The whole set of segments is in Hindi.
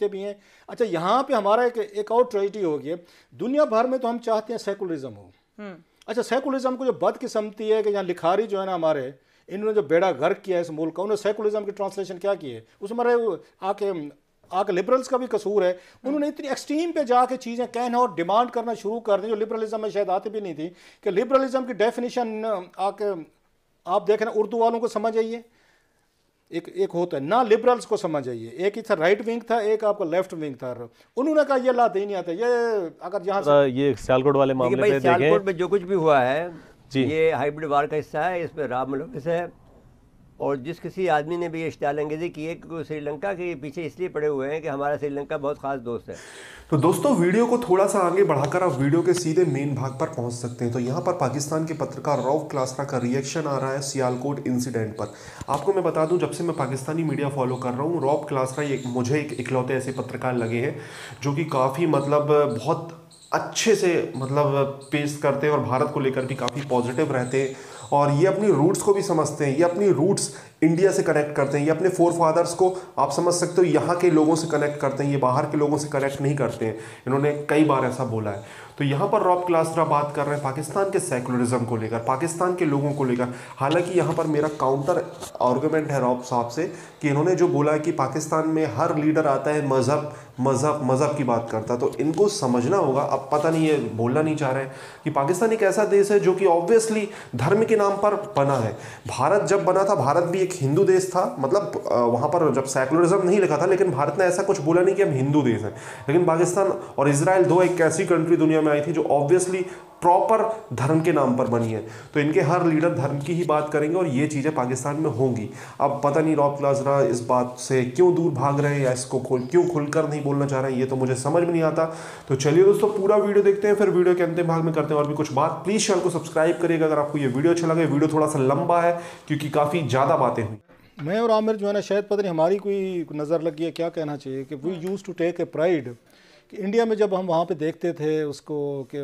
देखते भी हैं अच्छा यहाँ पे हमारा एक एक और ट्रेजिडी होगी है दुनिया भर में तो हम चाहते हैं सेकुलरिज्म हो हम्म। अच्छा सेकुलरिज्म को जो बदकिस्मती है कि यहाँ लिखारी जो है ना हमारे इन्होंने जो बेड़ा घर किया है इस मुल्क का उन्होंने सेकुलरिज्म की ट्रांसलेशन क्या की है उसमें हमारे आके आके लिबरल्स का भी कसूर है हम्म। उन्होंने इतनी एक्सट्रीम पे जाके चीज़ें कहना और डिमांड करना शुरू कर दी जो लिबरलिज्म में शायद आती भी नहीं थी कि लिबरलिज्म की डेफिनेशन आके आप देख देखें उर्दू वालों को समझ आइए एक एक होता है ना लिबरल्स को समझ आइए एक ही था राइट विंग था एक आपका लेफ्ट विंग था उन्होंने कहा ये लाते ही नहीं आते ये अगर यहाँ ये सियालकोट वाले मामले में जो कुछ भी हुआ है ये हाइब्रिड वार का हिस्सा है इसमें राम मनोफिस है और जिस किसी आदमी ने भी ये इश्ताल अंगेजी की है क्योंकि श्रीलंका के पीछे इसलिए पड़े हुए हैं कि हमारा श्रीलंका बहुत खास दोस्त है तो दोस्तों वीडियो को थोड़ा सा आगे बढ़ाकर आप वीडियो के सीधे मेन भाग पर पहुंच सकते हैं तो यहाँ पर पाकिस्तान के पत्रकार रॉक क्लासरा का रिएक्शन आ रहा है सियालकोट इंसिडेंट पर आपको मैं बता दूं जब से मैं पाकिस्तानी मीडिया फॉलो कर रहा हूँ रॉक क्लासरा एक मुझे एक इकलौते ऐसे पत्रकार लगे हैं जो कि काफ़ी मतलब बहुत अच्छे से मतलब पेश करते हैं और भारत को लेकर भी काफ़ी पॉजिटिव रहते हैं और ये अपनी रूट्स को भी समझते हैं ये अपनी रूट्स इंडिया से कनेक्ट करते हैं ये अपने फोर फादर्स को आप समझ सकते हो यहाँ के लोगों से कनेक्ट करते हैं ये बाहर के लोगों से कनेक्ट नहीं करते हैं इन्होंने कई बार ऐसा बोला है तो यहाँ पर रॉब क्लासरा बात कर रहे हैं पाकिस्तान के सेकुलरिज्म को लेकर पाकिस्तान के लोगों को लेकर हालांकि यहाँ पर मेरा काउंटर आर्गूमेंट है रॉब साहब से कि इन्होंने जो बोला कि पाकिस्तान में हर लीडर आता है मज़हब मज़हब मज़हब की बात करता तो इनको समझना होगा अब पता नहीं है बोलना नहीं चाह रहे हैं कि पाकिस्तान एक ऐसा देश है जो कि ऑब्वियसली धर्म के नाम पर बना है भारत जब बना था भारत भी एक हिंदू देश था मतलब वहाँ पर जब सेकुलरिज्म नहीं लिखा था लेकिन भारत ने ऐसा कुछ बोला नहीं कि हम हिंदू देश हैं लेकिन पाकिस्तान और इसराइल दो एक ऐसी कंट्री दुनिया में आई थी जो ऑब्वियसली प्रॉपर धर्म के नाम पर बनी है तो इनके हर लीडर धर्म की ही बात करेंगे और ये चीज़ें पाकिस्तान में होंगी अब पता नहीं रॉक लाजरा इस बात से क्यों दूर भाग रहे हैं या इसको खोल क्यों खुलकर नहीं बोलना चाह रहे हैं ये तो मुझे समझ में नहीं आता तो चलिए दोस्तों पूरा वीडियो देखते हैं फिर वीडियो के अंतिम भाग में करते हैं और भी कुछ बात प्लीज़ चैनल को सब्सक्राइब करिएगा अगर आपको ये वीडियो अच्छा लगे वीडियो थोड़ा सा लंबा है क्योंकि काफ़ी ज़्यादा बातें हुई मैं और आमिर जो है ना शायद पता नहीं हमारी कोई नज़र लगी है क्या कहना चाहिए कि we use to take a pride कि इंडिया में जब हम वहाँ पे देखते थे उसको कि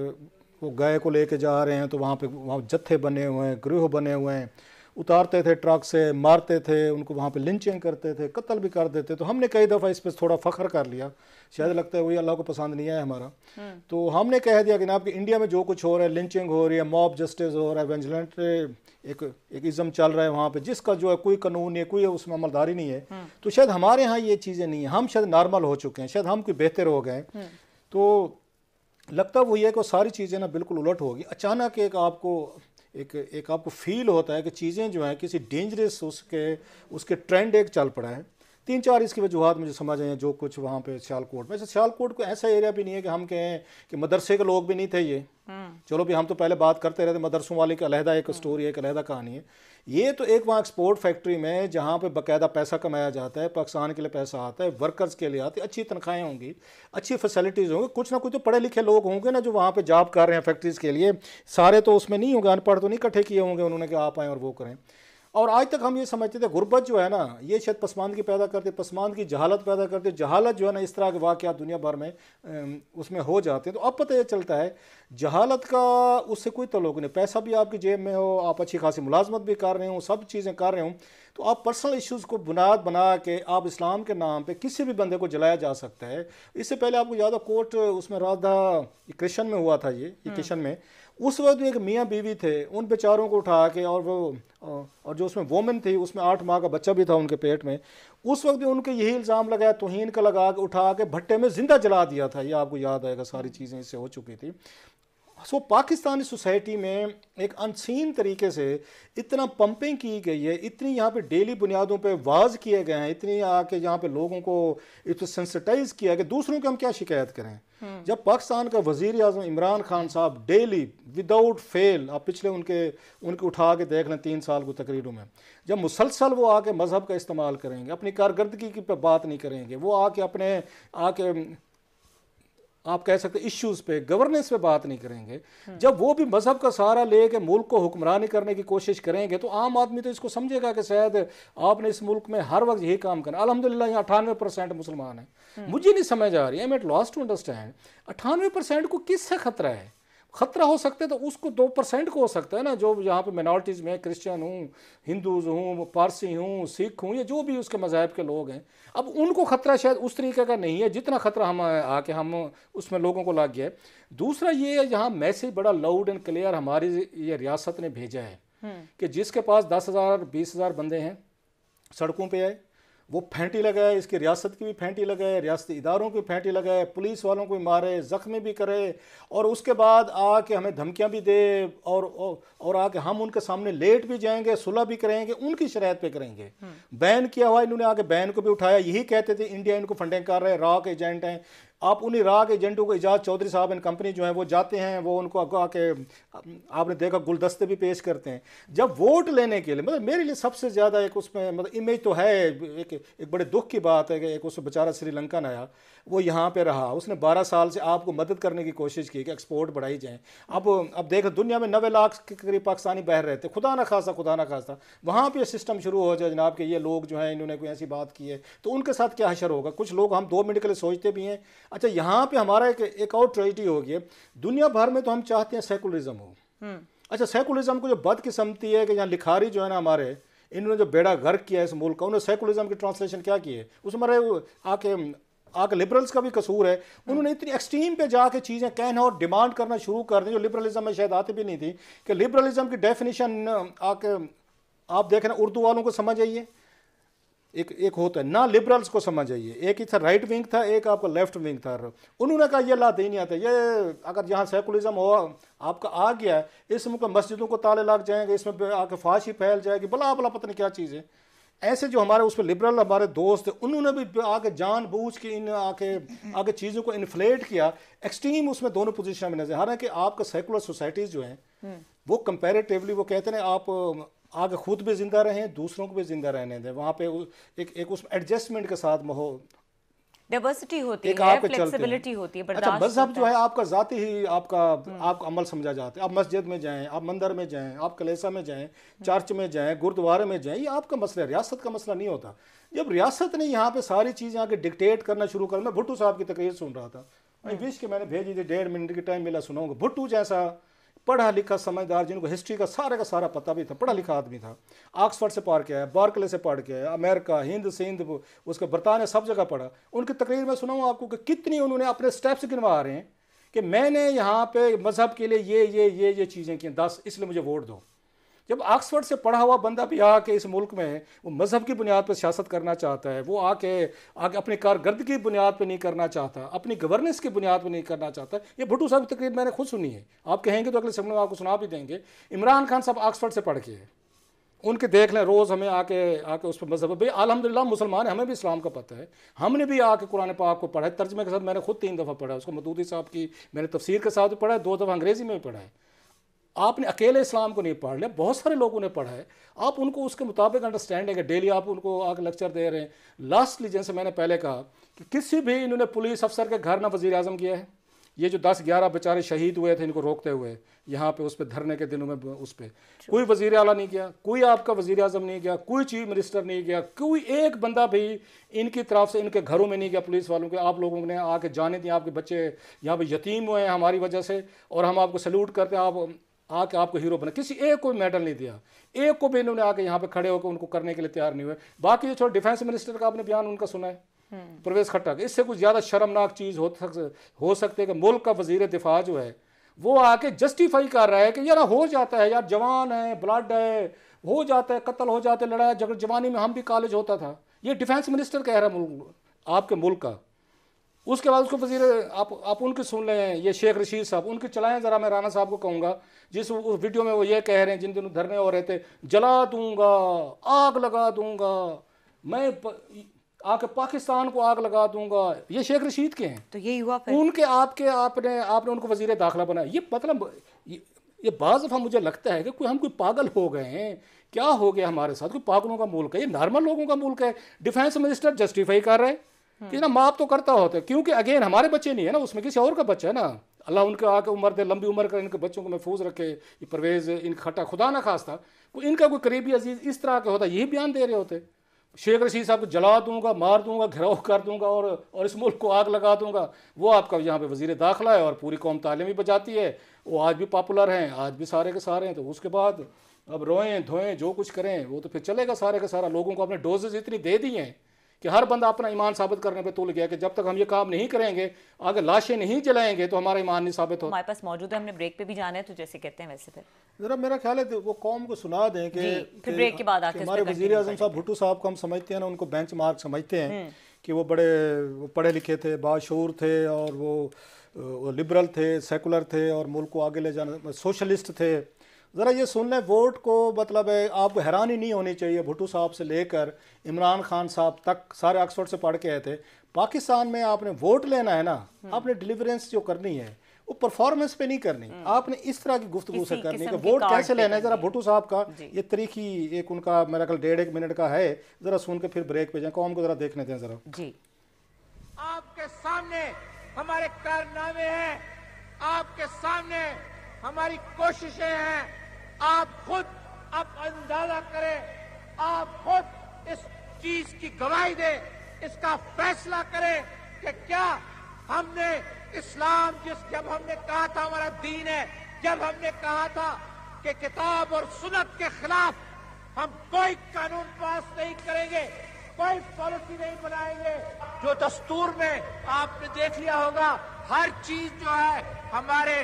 वो गाय को लेके जा रहे हैं तो वहाँ पे वहाँ जत्थे बने हुए हैं गृह बने हुए हैं उतारते थे ट्रक से मारते थे उनको वहाँ पे लिंचिंग करते थे कत्ल भी कर देते तो हमने कई दफ़ा इस पर थोड़ा फ़ख्र कर लिया शायद लगता है वही अल्लाह को पसंद नहीं आया हमारा हम्म। तो हमने कह दिया कि ना आपके इंडिया में जो कुछ हो रहा है लिंचिंग हो रही है मॉब जस्टिस हो रहा है वेंजलेंट एक एक इज़म चल रहा है वहाँ पे जिसका जो है कोई कानून है कोई उसमें अमलदारी नहीं है हम्म। तो शायद हमारे यहाँ ये चीज़ें नहीं हैं हम शायद नॉर्मल हो चुके हैं शायद हम कोई बेहतर हो गए हम्म। तो लगता वो ये है कि सारी चीज़ें ना बिल्कुल उलट होगी अचानक एक आपको एक एक आपको फील होता है कि चीज़ें जो हैं किसी डेंजरस उसके उसके ट्रेंड एक चल पड़ा है तीन चार इसकी वजूहत मुझे समझ आए हैं जो कुछ वहाँ पे सियालकोट में सियालकोट को ऐसा एरिया भी नहीं है कि हम कहें कि मदरसे के लोग भी नहीं थे ये हम्म। चलो भी हम तो पहले बात करते रहते मदरसों वाले की अलहदा एक स्टोरी हम्म। है एक अलहदा कहानी है ये तो एक वहाँ एक्सपोर्ट फैक्ट्री में जहाँ पे बाकायदा पैसा कमाया जाता है पाकिस्तान के लिए पैसा आता है वर्कर्स के लिए आते हैं अच्छी तनख्वाहें होंगी अच्छी फैसिलिटीज़ होंगी कुछ ना कुछ तो पढ़े लिखे लोग होंगे ना जो वहाँ पर जॉब कर रहे हैं फैक्ट्रीज़ के लिए सारे तो उसमें नहीं होंगे अनपढ़ तो नहीं इकट्ठे किए होंगे उन्होंने कि आप आएँ और वो करें और आज तक हम ये समझते थे गुर्बत जो है ना ये शायद पसमानगी पैदा करते पसमानगी जहालत पैदा करते जहालत जो है ना इस तरह के वाक़ दुनिया भर में उसमें हो जाते हैं तो अब पता ये चलता है जहालत का उससे कोई तल्लुक नहीं पैसा भी आपकी जेब में हो आप अच्छी खासी मुलाजमत भी कर रहे हो सब चीज़ें कर रहे हो तो आप पर्सनल इश्यूज़ को बुनियाद बना के आप इस्लाम के नाम पर किसी भी बंदे को जलाया जा सकता है इससे पहले आपको याद हो कोर्ट उसमें राधा इक्वेशन में हुआ था ये इक्वेशन हम्म। में उस वक्त एक मियाँ बीवी थे उन बेचारों को उठा के और वो और जो उसमें वोमेन थी उसमें आठ माह का बच्चा भी था उनके पेट में उस वक्त भी उनके यही इल्ज़ाम लगाया तोहन का लगा के उठा के भट्टे में ज़िंदा जला दिया था ये आपको याद आएगा सारी चीज़ें इससे हो चुकी थी सो पाकिस्तानी सोसाइटी में एक अनसीन तरीके से इतना पंपिंग की गई है इतनी यहाँ पे डेली बुनियादों पे वाज किए गए हैं इतनी आके यहाँ पे लोगों को इस सेंसिटाइज किया कि दूसरों की हम क्या शिकायत करें हम्म। जब पाकिस्तान का वजीर अजम इमरान खान साहब डेली विदाउट फेल आप पिछले उनके उनके उठा के देख लें तीन साल को तकरीरों में जब मुसलसल वो आके मज़हब का इस्तेमाल करेंगे अपनी कारकर्दगी की बात नहीं करेंगे वो आके अपने आके आप कह सकते इश्यूज़ पे गवर्नेंस पे बात नहीं करेंगे जब वो भी मज़हब का सहारा ले के मुल्क को हुक्मरानी करने की कोशिश करेंगे तो आम आदमी तो इसको समझेगा कि शायद आपने इस मुल्क में हर वक्त यही काम करना अलहमदिल्ला यहाँ अठानवे परसेंट मुसलमान हैं हम्म। मुझे नहीं समझ आ रही है mate M loss to understand अठानवे परसेंट को किससे खतरा है खतरा हो सकता है तो उसको दो परसेंट को हो सकता है ना जो यहाँ पे मिनॉरिटीज़ में क्रिश्चियन हूँ हिंदूज़ हूँ पारसी हूँ सिख हूँ या जो भी उसके मज़ाहब के लोग हैं अब उनको खतरा शायद उस तरीके का नहीं है जितना खतरा हम आके हम उसमें लोगों को लग गया है दूसरा ये है यहाँ मैसेज बड़ा लाउड एंड क्लियर हमारी ये रियासत ने भेजा है हम्म। कि जिसके पास दस हज़ार बीस हज़ार बंदे हैं सड़कों पर आए वो फेंटी लगाए इसकी रियासत की भी फेंटी लगाए रियासती इदारों की फेंटी लगाए पुलिस वालों को भी मारे ज़ख्मी भी करे और उसके बाद आके हमें धमकियां भी दे और और आके हम उनके सामने लेट भी जाएंगे सुलह भी करेंगे उनकी शरात पे करेंगे हम्म। बैन किया हुआ इन्होंने आगे बैन को भी उठाया यही कहते थे इंडिया इनको फंडिंग कर रहे हैं रॉक एजेंट हैं आप उन्हीं राग एजेंटों को एजाज चौधरी साहब एंड कंपनी जो है वो जाते हैं वो उनको आके आपने देखा गुलदस्ते भी पेश करते हैं जब वोट लेने के लिए मतलब मेरे लिए सबसे ज़्यादा एक उसमें मतलब इमेज तो है एक एक बड़े दुख की बात है कि एक उस बेचारा श्रीलंका ने आया वो यहाँ पे रहा उसने 12 साल से आपको मदद करने की कोशिश की कि एक्सपोर्ट बढ़ाई जाए अब अब देख दुनिया में नबे लाख के करीब पाकिस्तानी बह रहे थे खुदा ना खासा खुदा ना खासा वहाँ पर सिस्टम शुरू हो जाए जनाब के ये लोग जो हैं इन्होंने कोई ऐसी बात की है तो उनके साथ क्या हशर होगा कुछ लोग हम दो मिनट के लिए सोचते भी हैं अच्छा यहाँ पर हमारा एक, एक और ट्रेजिडी होगी दुनिया भर में तो हम चाहते हैं सेकुलरिज्म हो हम्म। अच्छा सेकुलरिज्म को जो बदकिस्मती है कि यहाँ लिखारी जो है ना हमारे इन्होंने जो बेड़ा गर्क किया है इस मुल्क का उन्होंने सेकुलरिज्म की ट्रांसलेशन क्या की है उसमें आके आके लिबरल्स का भी कसूर है उन्होंने इतनी एक्सट्रीम पे जाके चीज़ें कहना और डिमांड करना शुरू कर दी जो लिबरलिज्म में शायद आती भी नहीं थी कि लिबरलिज्म की डेफिनेशन आके आप देख रहे उर्दू वालों को समझ आइए एक एक होता है ना लिबरल्स को समझ आइए एक ही था राइट विंग था एक आपका लेफ्ट विंग था उन्होंने कहा यह लाते ही नहीं आता ये अगर जहाँ सेकुलरिज्म हो आपका आ गया है इसमें मस्जिदों को ताले लग जाएंगे इसमें आके फाश फैल जाएगी बला बला पता नहीं क्या चीज़ है ऐसे जो हमारे उसमें लिबरल हमारे दोस्त उन्होंने भी आगे जान बूझ के इन आके आगे चीज़ों को इन्फ्लेट किया एक्सट्रीम उसमें दोनों पोजिशन में नजर हालांकि आपका सेकुलर सोसाइटीज़ जो हैं हम्म। वो कंपेरेटिवली वो कहते हैं आप आगे खुद भी ज़िंदा रहें दूसरों को भी ज़िंदा रहने दें वहाँ पे एक एक उसमें एडजस्टमेंट के साथ माहौल डाइवर्सिटी होती है फ्लेक्सिबिलिटी होती है अच्छा मजहब जो है आपका जाति ही आपका हम्म। आपका अमल समझा जाता है आप मस्जिद में जाएं आप मंदिर में जाएं आप कलेसा में जाएं हम्म। चर्च में जाएं गुरुद्वारे में जाएं ये आपका मसला है रियासत का मसला नहीं होता जब रियासत ने यहाँ पे सारी चीज़ें आगे डिक्टेट करना शुरू कर मैं भुट्टू साहब की तकरीर सुन रहा था आई हम्म। विश के मैंने भेजी थी डेढ़ मिनट की टाइम मिला सुनाऊंगा भुट्टू जैसा पढ़ा लिखा समझदार जिनको हिस्ट्री का सारे का सारा पता भी था पढ़ा लिखा आदमी था ऑक्सफर्ड से पढ़ के आया बार्कले से पढ़ के आया अमेरिका हिंद सिंध उसके बरतानिया सब जगह पढ़ा उनकी तकरीर में सुनाऊँ आपको कि कितनी उन्होंने अपने स्टेप्स गिनवा रहे हैं कि मैंने यहाँ पे मज़हब के लिए ये ये ये ये चीज़ें की दस इसलिए मुझे वोट दो जब ऑक्सफोर्ड से पढ़ा हुआ बंदा भी आके इस मुल्क में वो मज़हब की बुनियाद पर सियासत करना चाहता है वो आके आगे अपने कारगर्द की बुनियाद पर नहीं करना चाहता अपनी गवर्नेंस की बुनियाद पर नहीं करना चाहता ये भुट्टू साहब की तकरीर मैंने खुद सुनी है आप कहेंगे तो अगले समय में आपको सुना भी देंगे इमरान खान साहब ऑक्सफर्ड से पढ़ के है उनके देख लें रोज़ हमें आके आके उस पर मजहब भाई अलहमदिल्ला मुसलमान है हमें भी इस्लाम का पता है हमने भी आके कुरान पाक को पढ़ा है तर्जमे के साथ मैंने खुद तीन दफ़ा पढ़ा है उसको मदूदी साहब की मैंने तफसीर के साथ भी पढ़ा है दो दफ़ा अंग्रेज़ी में भी पढ़ा है आपने अकेले इस्लाम को नहीं पढ़ लिया बहुत सारे लोगों ने पढ़ा है आप उनको उसके मुताबिक अंडरस्टैंड है डेली आप उनको आगे लेक्चर दे रहे हैं लास्टली जैसे मैंने पहले कहा कि किसी भी इन्होंने पुलिस अफसर के घर ना वजीर अजम किया है ये जो दस ग्यारह बेचारे शहीद हुए थे इनको रोकते हुए यहाँ पे उस पर धरने के दिनों में उस पर कोई वजीर अला नहीं गया कोई आपका वजीर अजम नहीं गया कोई चीफ मिनिस्टर नहीं गया कोई एक बंदा भी इनकी तरफ से इनके घरों में नहीं गया पुलिस वालों के आप लोगों ने आके जाने दिए आपके बच्चे यहाँ पे यतीम हुए हैं हमारी वजह से और हम आपको सल्यूट करते हैं आप आके आपको हीरो बना किसी एक को मेडल नहीं दिया एक को भी इन्होंने आके यहाँ पे खड़े होकर उनको करने के लिए तैयार नहीं हुए बाकी जो छोटे डिफेंस मिनिस्टर का आपने बयान उनका सुना है हम्म। प्रवेश खट्टा का इससे कुछ ज़्यादा शर्मनाक चीज़ हो सक हो सकती है कि मुल्क का वजीर दिफा जो है वो आके जस्टिफाई कर रहा है कि यार हो जाता है यार जवान है ब्लड है हो जाता है कत्ल हो जाता है लड़ाई जब जवानी में हम भी कॉलेज होता था ये डिफेंस मिनिस्टर कह रहा है आपके मुल्क का उसके बाद उसको वजीर आप आप उनके सुन रहे हैं ये शेख रशीद साहब उनके चलाएं ज़रा मैं राना साहब को कहूँगा जिस उस वीडियो में वो ये कह रहे हैं जिन दिनों धरने हो रहे थे जला दूंगा आग लगा दूंगा मैं प, आके पाकिस्तान को आग लगा दूंगा ये शेख रशीद के हैं तो यही हुआ फिर उनके आपके आपने आपने उनको वजीर दाखिला बनाया ये मतलब ये, ये बाज़ दफ़ा मुझे लगता है कि कोई हम कोई पागल हो गए हैं क्या हो गया हमारे साथ कोई पागलों का मुल्क है ये नॉर्मल लोगों का मुल्क है डिफेंस मिनिस्टर जस्टिफाई कर रहे हैं कि ना माफ तो करता होता है क्योंकि अगेन हमारे बच्चे नहीं है ना उसमें किसी और का बच्चा है ना अल्लाह उनके आके उम्र दे लंबी उम्र कर इनके बच्चों को महफूज रखे ये परवेज इन खटा खुदा ना खास था को इनका कोई करीबी अजीज इस तरह का होता यही बयान दे रहे होते शेख रशीद साहब को जला दूंगा मार दूंगा घिराव कर दूंगा और और इस मुल्क को आग लगा दूंगा वो आपका यहाँ पे वजीर दाखिला है और पूरी कौम तालीम बजाती है वो आज भी पॉपुलर हैं आज भी सारे के सारे हैं तो उसके बाद अब रोएं धोएं जो कुछ करें वो तो फिर चलेगा सारे का सारा लोगों को अपने डोजेज इतनी दे दी हैं कि हर बंदा अपना ईमान साबित करने पे तुल गया कि जब तक हम ये काम नहीं करेंगे अगर लाशें नहीं जलाएंगे तो हमारा ईमान नहीं साबित होगा हमारे पास मौजूद है हमने ब्रेक पे भी जाना है तो जैसे कहते हैं वैसे फिर जरा मेरा ख्याल है वो कौम को सुना दें कि फिर ब्रेक के बाद आके हमारे वजीर अजम साहब भुट्टो साहब को हम समझते हैं ना उनको बेंच मार्क समझते हैं हम्म। कि वो बड़े वो पढ़े लिखे थे बाशूर थे और वो लिबरल थे सेकुलर थे और मुल्क को आगे ले जाना सोशलिस्ट थे જરા યે સુન લે વોટ કો મતલબ હે આપ હેરાની ની હોની ચાહીએ ભુટુ સાહબ સે લેકર इमरान खान સાહબ તક سارے অক্সફોર્ડ સે પઢકે આયે થે પાકિસ્તાન મે આપને વોટ લેના હે ના આપને ડિલિવરન્સ જો કરની હે ઓ પરફોર્મન્સ પે ની કરની આપને ઇસ طرح કી ગુફતગોસ કરને કે વોટ કૈસે લેના હે જરા ભુટુ સાહબ કા યે તારીખી એક ઉનકા મેરેકલ 1.5 મિનિટ કા હે જરા સુન કે ફિર બ્રેક પે જાઓ કોમ કો જરા દેખને દે જરા જી આપકે સામે હમારે કારનામે હે આપકે સામે हमारी कोशिशें हैं आप खुद आप अंदाजा करें आप खुद इस चीज की गवाही दें इसका फैसला करें कि क्या हमने इस्लाम जिस जब हमने कहा था हमारा दीन है जब हमने कहा था कि किताब और सुनत के खिलाफ हम कोई कानून पास नहीं करेंगे कोई पॉलिसी नहीं बनाएंगे जो दस्तूर में आपने देख लिया होगा हर चीज जो है हमारे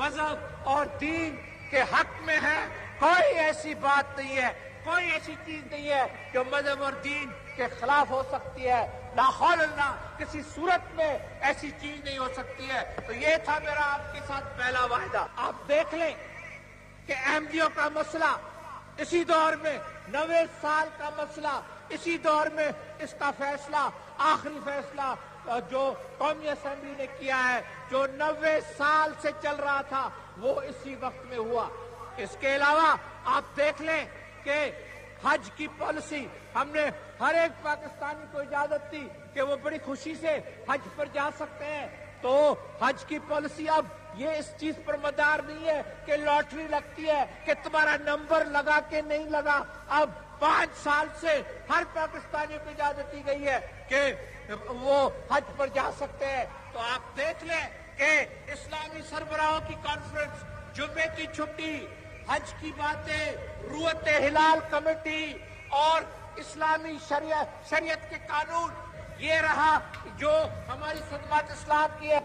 मजहब और दीन के हक में है कोई ऐसी बात नहीं है कोई ऐसी चीज नहीं है जो मजहब और दीन के खिलाफ हो सकती है ना किसी सूरत में ऐसी चीज नहीं हो सकती है तो ये था मेरा आपके साथ पहला वायदा आप देख लें कि ओ का मसला इसी दौर में नवे साल का मसला इसी दौर में इसका फैसला आखिरी फैसला जो कौमी असम्बली ने किया है जो नब्बे साल से चल रहा था वो इसी वक्त में हुआ इसके अलावा आप देख लें कि हज की पॉलिसी हमने हर एक पाकिस्तानी को इजाजत दी कि वो बड़ी खुशी से हज पर जा सकते हैं तो हज की पॉलिसी अब ये इस चीज पर मदार नहीं है कि लॉटरी लगती है कि तुम्हारा नंबर लगा के नहीं लगा अब पांच साल से हर पाकिस्तानी को इजाजत दी गई है कि वो हज पर जा सकते हैं तो आप देख लें कि इस्लामी सरबराहों की कॉन्फ्रेंस जुम्मे की छुट्टी हज की बातें रूत हिलाल कमेटी और इस्लामी शरीयत के कानून ये रहा जो हमारी सदमत इस्लाम की है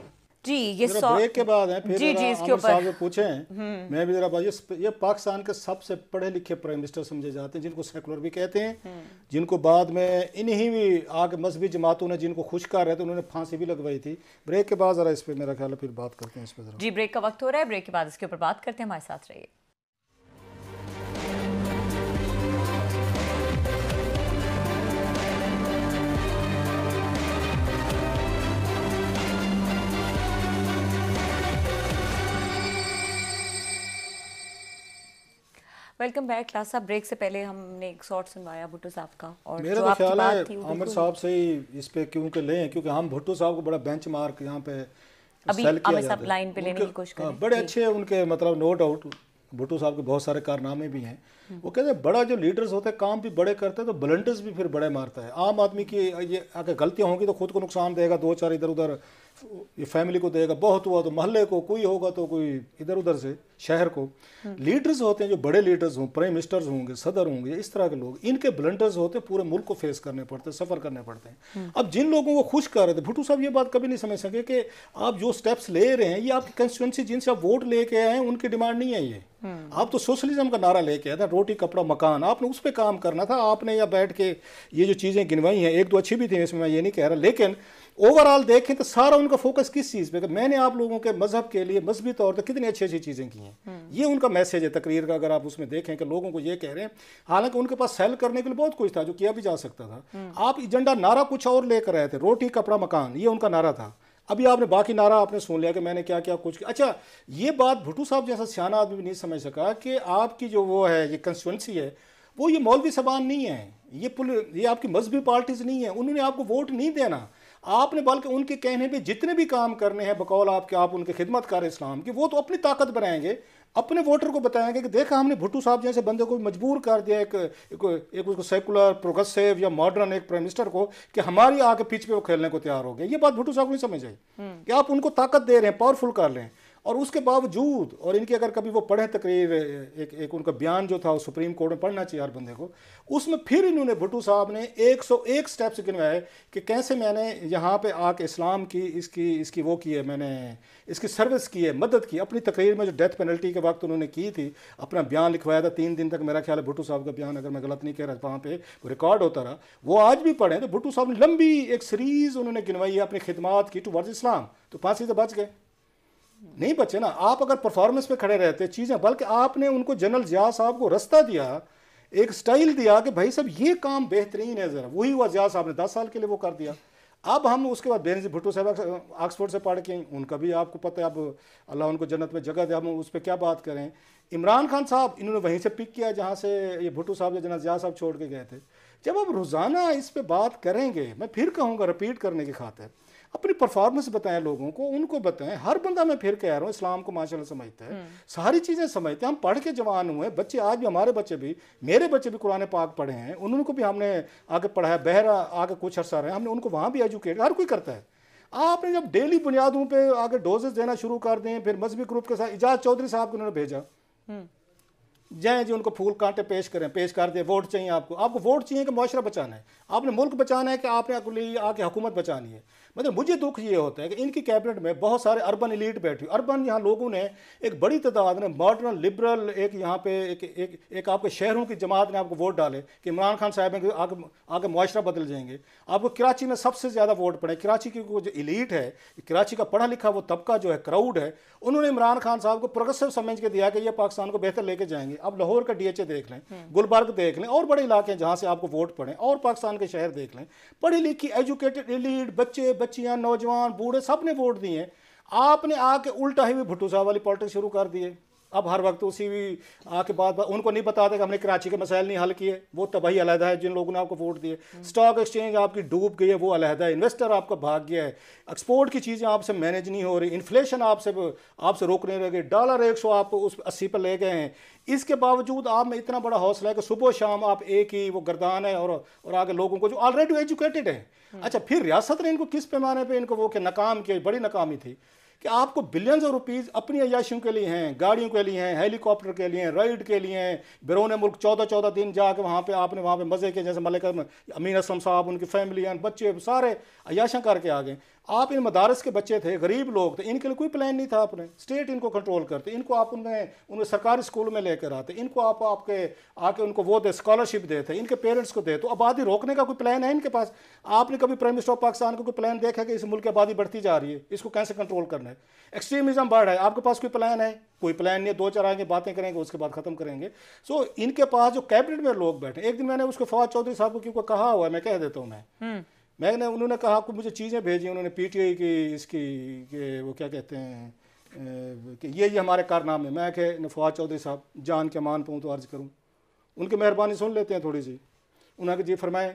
जी ये ब्रेक के बाद है फिर जी जी इसके पूछे हैं हम्म। मैं भी जरा ये, पाकिस्तान के सबसे पढ़े लिखे प्राइम मिनिस्टर समझे जाते हैं जिनको सेकुलर भी कहते हैं हम्म। जिनको बाद में इन्हीं भी आगे मजहबी जमातों ने जिनको खुश कर रहे थे उन्होंने फांसी भी लगवाई थी ब्रेक के बाद जरा इस पर मेरा ख्याल है फिर बात करते हैं इस पर जी ब्रेक का वक्त हो रहा है ब्रेक के बाद इसके ऊपर बात करते हैं हमारे साथ रहिए वेलकम बैक क्लास साहब ब्रेक से पहले हमने एक शॉर्ट सुनवाया भुट्टो साहब का और मेरा तो ख्याल है अमर साहब से ही इस पे क्यों के लें क्योंकि हम भुट्टो साहब को बड़ा बेंच मार्क यहाँ पे अभी आमिर साहब लाइन पे लेने की कोशिश कर हाँ, बड़े अच्छे उनके मतलब नो डाउट भुट्टो साहब के बहुत सारे कारनामे भी हैं वो कहते हैं बड़ा जो लीडर्स होते हैं काम भी बड़े करते हैं तो वलंटियर्स भी फिर बड़े मारता है आम आदमी की ये अगर गलतियाँ होंगी तो खुद को नुकसान देगा दो चार इधर उधर ये फैमिली को देगा बहुत हुआ तो मोहल्ले को कोई होगा तो कोई इधर उधर से शहर को लीडर्स होते हैं जो बड़े लीडर्स हों प्राइम मिनिस्टर्स होंगे सदर होंगे इस तरह के लोग इनके ब्लंटर्स होते हैं पूरे मुल्क को फेस करने पड़ते हैं सफ़र करने पड़ते हैं अब जिन लोगों को खुश कर रहे थे भुट्टू साहब ये बात कभी नहीं समझ सके कि आप जो स्टेप्स ले रहे हैं ये आपकी कंस्टिट्यूंसी जिनसे आप वोट लेके आए हैं उनकी डिमांड नहीं है ये आप तो सोशलिज्म का नारा लेके आए थे रोटी कपड़ा मकान आपने उस पर काम करना था आपने या बैठ के ये जो चीज़ें गिनवाई हैं एक दो अच्छी भी थी इसमें मैं ये नहीं कह रहा लेकिन ओवरऑल देखें तो सारा उनका फोकस किस चीज़ पे मैंने आप लोगों के मज़हब के लिए मजहबी तौर पर कितनी अच्छी अच्छी चीज़ें की हैं हम्म। ये उनका मैसेज है तकरीर का अगर आप उसमें देखें कि लोगों को ये कह रहे हैं हालांकि उनके पास सेल करने के लिए बहुत कुछ था जो किया भी जा सकता था हम्म। आप एजेंडा नारा कुछ और लेकर आए थे रोटी कपड़ा मकान ये उनका नारा था अभी आपने बाकी नारा आपने सुन लिया कि मैंने क्या क्या कुछ किया अच्छा ये बात भुटू साहब जैसा सियाना आदमी भी नहीं समझ सका कि आपकी जो वो है ये कंस्टिटेंसी है वो ये मौलवी सबान नहीं है ये पुल ये आपकी मजहबी पार्टीज़ नहीं है उन्होंने आपको वोट नहीं देना आपने बल्कि उनके कहने पर जितने भी काम करने हैं बकौल आपके आप उनके खिदमत कर इस्लाम की वो तो अपनी ताकत बनाएंगे अपने वोटर को बताएंगे कि देखा हमने भुट्टू साहब जैसे बंदे को मजबूर कर दिया एक एक, एक उसको सेकुलर प्रोग्रेसिव या मॉडर्न एक प्राइम मिनिस्टर को कि हमारी आके पिच पे वो खेलने को तैयार हो गए ये बात भुट्टू साहब को नहीं समझ आई हम्म। कि आप उनको ताकत दे रहे हैं पावरफुल कर रहे हैं और उसके बावजूद और इनकी अगर कभी वो पढ़े तकरीर एक एक उनका बयान जो था वो सुप्रीम कोर्ट में पढ़ना चाहिए हर बंदे को उसमें फिर इन्होंने भुट्टो साहब ने 101 स्टेप्स गिनवाए कि कैसे मैंने यहाँ पे आके इस्लाम की इसकी इसकी वो की है मैंने इसकी सर्विस की है मदद की अपनी तकरीर में जो डेथ पेनल्टी के वक्त उन्होंने की थी अपना बयान लिखवाया था तीन दिन तक मेरा ख्याल है भुट्टो साहब का बयान अगर मैं गलत नहीं कह रहा वहाँ पर रिकॉर्ड होता रहा वो आज भी पढ़ें तो भुट्टो साहब ने लंबी एक सीरीज़ उन्होंने गिनवाई है अपनी खिदमत की टू वर्ज इस्लाम तो फांसी से बच गए नहीं बचे ना आप अगर परफॉर्मेंस पे खड़े रहते चीज़ें बल्कि आपने उनको जनरल जिया साहब को रास्ता दिया एक स्टाइल दिया कि भाई साहब ये काम बेहतरीन है ज़रा वही हुआ जिया साहब ने दस साल के लिए वो कर दिया अब हम उसके बाद बेनजी भुट्टो साहब ऑक्सफोर्ड से पढ़ के उनका भी आपको पता है अब अल्लाह उनको जन्नत में जगह दे हम उस पर क्या बात करें इमरान खान साहब इन्होंने वहीं से पिक किया जहाँ से ये भुट्टो साहब या जना जिया साहब छोड़ के गए थे जब आप रोज़ाना इस पर बात करेंगे मैं फिर कहूँगा रिपीट करने की खातिर अपनी परफॉर्मेंस बताएं लोगों को उनको बताएं हर बंदा मैं फिर कह रहा हूँ इस्लाम को माशाल्लाह समझता है हम्म। सारी चीज़ें समझते हैं हम पढ़ के जवान हुए बच्चे आज भी हमारे बच्चे भी मेरे बच्चे भी कुरान पाक पढ़े हैं उनको भी हमने आगे पढ़ाया बहरा आगे कुछ अरसा रहे हमने उनको वहाँ भी एजुकेट हर कोई करता है आपने जब डेली बुनियादों पर आगे डोजेस देना शुरू कर दें फिर मजहबी ग्रुप के साथ इजाज चौधरी साहब को उन्होंने भेजा हम्म। जाए जी उनको फूल कांटे पेश करें पेश कर दें वोट चाहिए आपको आपको वोट चाहिए कि माशरा बचाना है आपने मुल्क बचाना है कि आपने आके हुकूमत बचानी है मतलब मुझे दुख ये होता है कि इनकी कैबिनेट में बहुत सारे अर्बन इलीट बैठी अर्बन यहाँ लोगों ने एक बड़ी तादाद ने मॉडर्न लिबरल एक यहाँ पे एक एक एक आपके शहरों की जमात ने आपको वोट डाले कि इमरान खान साहब आगे आगे मुआरा बदल जाएंगे आपको कराची में सबसे ज़्यादा वोट पड़े कराची की जो इलीट है कराची का पढ़ा लिखा वो तबका जो है क्राउड है उन्होंने इमरान खान साहब को प्रोग्रेसिव समझ के दिया कि ये पाकिस्तान को बेहतर लेके जाएंगे अब लाहौर का डी देख लें हम्म। गुलबर्ग देख लें और बड़े इलाके हैं जहाँ से आपको वोट पड़े और पाकिस्तान के शहर देख लें पढ़ी लिखी एजुकेटेड इलीट बच्चे बच्चियां नौजवान बूढ़े सब ने वोट दिए आपने आके उल्टा ही भी भुट्टू साहब वाली पॉलिटिक्स शुरू कर दिए अब हर वक्त उसी भी आके बाद उनको नहीं बताते कि हमने कराची के मसाइल नहीं हल किए वो तबाही अलहदा है जिन लोगों ने आपको वोट दिए हम्म। स्टॉक एक्सचेंज आपकी डूब गई है वो अलहदा है इन्वेस्टर आपका भाग गया है एक्सपोर्ट की चीज़ें आपसे मैनेज नहीं हो रही इन्फ्लेशन आपसे आपसे रोकने लगे डॉलर एक सौ आप उस अस्सी पर ले गए हैं इसके बावजूद आप में इतना बड़ा हौसला है कि सुबह शाम आप एक ही वो गर्दान है और और आगे लोगों को जो ऑलरेडी एजुकेटेड है अच्छा फिर रियासत ने इनको किस पैमाने पर इनको वो कि नाकाम किया बड़ी नाकामी थी कि आपको बिलियंस ऑफ रुपीज़ अपनी अयाशियों के लिए हैं गाड़ियों के लिए हैं हेलीकॉप्टर के लिए हैं राइड के लिए हैं बिरोन मुल्क चौदह चौदह दिन जाकर वहाँ पे आपने वहाँ पे मज़े के जैसे मलिक अमीन असलम साहब उनकी फैमिली हैं बच्चे सारे अयाशा करके आ गए आप इन मदारस के बच्चे थे गरीब लोग थे इनके लिए कोई प्लान नहीं था आपने स्टेट इनको कंट्रोल करते इनको आप उन्हें उन्हें सरकारी स्कूल में लेकर आते इनको आप आपके आके उनको वो दे स्कॉलरशिप देते इनके पेरेंट्स को दे तो आबादी रोकने का कोई प्लान है इनके पास आपने कभी प्राइम मिनिस्टर ऑफ पाकिस्तान को कोई प्लान देखा कि इस मुल्क की आबादी बढ़ती जा रही है इसको कैसे कंट्रोल करना है एक्सट्रीमिज्म बढ़ रहा है आपके पास कोई प्लान है कोई प्लान नहीं है दो चार आएंगे बातें करेंगे उसके बाद ख़त्म करेंगे सो इनके पास जो कैबिनेट में लोग बैठे एक दिन मैंने उसको फवाद चौधरी साहब को क्योंकि कहा हुआ है मैं कह देता हूँ मैं हम्म। मैंने उन्होंने कहा आपको मुझे चीज़ें भेजी उन्होंने पीटीआई की इसकी के वो क्या कहते हैं कि ये ये हमारे कारनामे मैं कह फवाद चौधरी साहब जान के मान पाऊँ तो अर्ज़ करूँ उनकी मेहरबानी सुन लेते हैं थोड़ी सी उन्होंने जी फरमाएँ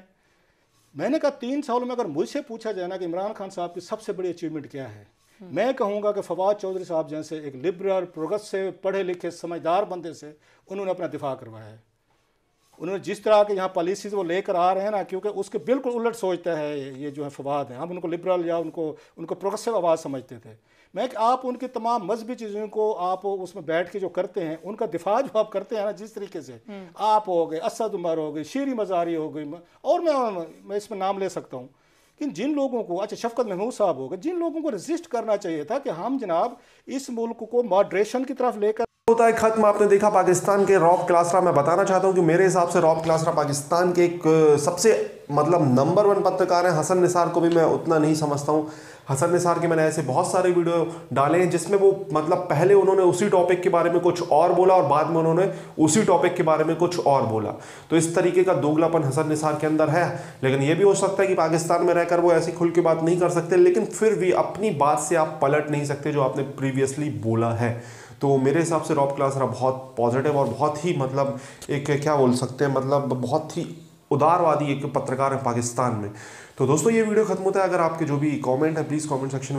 मैंने कहा तीन साल में अगर मुझसे पूछा जाए ना कि इमरान खान साहब की सबसे बड़ी अचीवमेंट क्या है हम्म। मैं कहूँगा कि फवाद चौधरी साहब जैसे एक लिबरल प्रोग्रेसिव पढ़े लिखे समझदार बंदे से उन्होंने अपना दिफा करवाया है उन्होंने जिस तरह के यहाँ पॉलिसीज़ वो लेकर आ रहे हैं ना क्योंकि उसके बिल्कुल उलट सोचता है ये जो है फवाद हैं हम उनको लिबरल या उनको उनको प्रोग्रेसिव आवाज़ समझते थे मैं कि आप उनकी तमाम मजहबी चीज़ों को आप उसमें बैठ के जो करते हैं उनका दिफा जो आप करते हैं ना जिस तरीके से हम्म। आप हो गए असद उमर हो गई शीरी मजारी हो गई और मैं मैं इसमें नाम ले सकता हूँ लेकिन जिन लोगों को अच्छा शफकत महमूद साहब हो गए जिन लोगों को रजिस्ट करना चाहिए था कि हम जनाब इस मुल्क को मॉड्रेशन की तरफ लेकर होता है खत्म आपने देखा पाकिस्तान के रॉब क्लासरा मैं बताना चाहता हूँ कि मेरे हिसाब से रॉब क्लासरा पाकिस्तान के एक सबसे मतलब नंबर वन पत्रकार हैं हसन निसार को भी मैं उतना नहीं समझता हूँ हसन निसार के मैंने ऐसे बहुत सारे वीडियो डाले हैं जिसमें वो मतलब पहले उन्होंने उसी टॉपिक के बारे में कुछ और बोला और बाद में उन्होंने उसी टॉपिक के बारे में कुछ और बोला तो इस तरीके का दोगलापन हसन निसार के अंदर है लेकिन ये भी हो सकता है कि पाकिस्तान में रहकर वो ऐसी खुल के बात नहीं कर सकते लेकिन फिर भी अपनी बात से आप पलट नहीं सकते जो आपने प्रीवियसली बोला है तो मेरे हिसाब से रॉब क्लासरा बहुत पॉजिटिव और बहुत ही मतलब एक क्या बोल सकते हैं मतलब बहुत ही उदारवादी एक पत्रकार है पाकिस्तान में तो दोस्तों ये वीडियो खत्म होता है अगर आपके जो भी कमेंट है प्लीज़ कमेंट सेक्शन में